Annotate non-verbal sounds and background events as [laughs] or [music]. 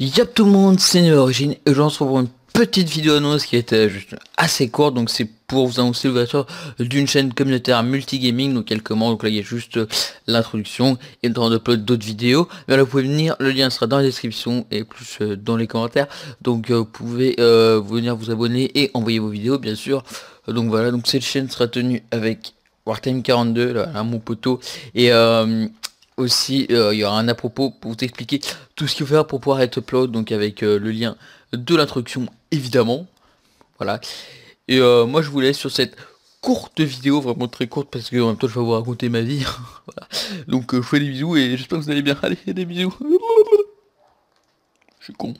Y'a tout le monde, c'est Origine et se retrouve pour une petite vidéo annonce qui était juste assez courte donc c'est pour vous annoncer l'ouverture d'une chaîne communautaire multigaming donc elle commence donc là il y a juste euh, l'introduction et le temps d'upload d'autres vidéos mais là vous pouvez venir le lien sera dans la description et plus euh, dans les commentaires donc euh, vous pouvez venir vous abonner et envoyer vos vidéos bien sûr donc voilà donc cette chaîne sera tenue avec Wartime 42 là, là mon poteau et euh, aussi, euh, il y aura un à propos pour vous expliquer tout ce qu'il faut faire pour pouvoir être upload, donc avec euh, le lien de l'introduction évidemment. Voilà. Et euh, moi je vous laisse sur cette courte vidéo, vraiment très courte parce que en même temps je vais vous raconter ma vie. [laughs] Donc je vous fais des bisous et j'espère que vous allez bien. [laughs] Allez, des bisous. [laughs] je suis con.